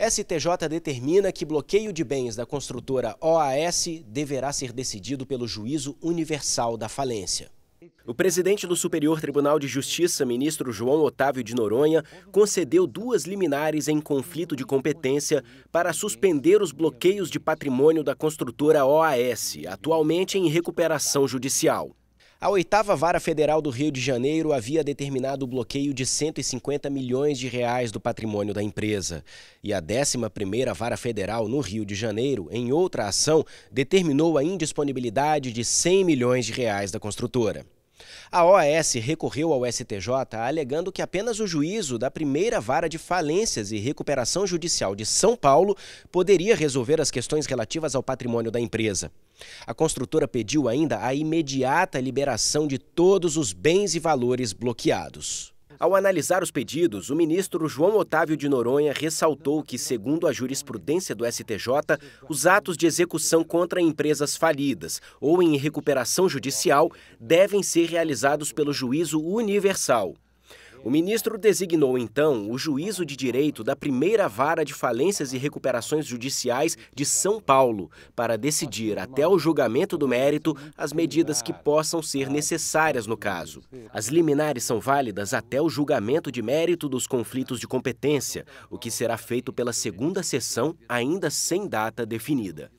STJ determina que bloqueio de bens da construtora OAS deverá ser decidido pelo juízo universal da falência. O presidente do Superior Tribunal de Justiça, ministro João Otávio de Noronha, concedeu duas liminares em conflito de competência para suspender os bloqueios de patrimônio da construtora OAS, atualmente em recuperação judicial. A oitava vara federal do Rio de Janeiro havia determinado o bloqueio de 150 milhões de reais do patrimônio da empresa. E a 11ª vara federal no Rio de Janeiro, em outra ação, determinou a indisponibilidade de 100 milhões de reais da construtora. A OAS recorreu ao STJ alegando que apenas o juízo da primeira vara de falências e recuperação judicial de São Paulo poderia resolver as questões relativas ao patrimônio da empresa. A construtora pediu ainda a imediata liberação de todos os bens e valores bloqueados. Ao analisar os pedidos, o ministro João Otávio de Noronha ressaltou que, segundo a jurisprudência do STJ, os atos de execução contra empresas falidas ou em recuperação judicial devem ser realizados pelo juízo universal. O ministro designou então o juízo de direito da primeira vara de falências e recuperações judiciais de São Paulo para decidir, até o julgamento do mérito, as medidas que possam ser necessárias no caso. As liminares são válidas até o julgamento de mérito dos conflitos de competência, o que será feito pela segunda sessão, ainda sem data definida.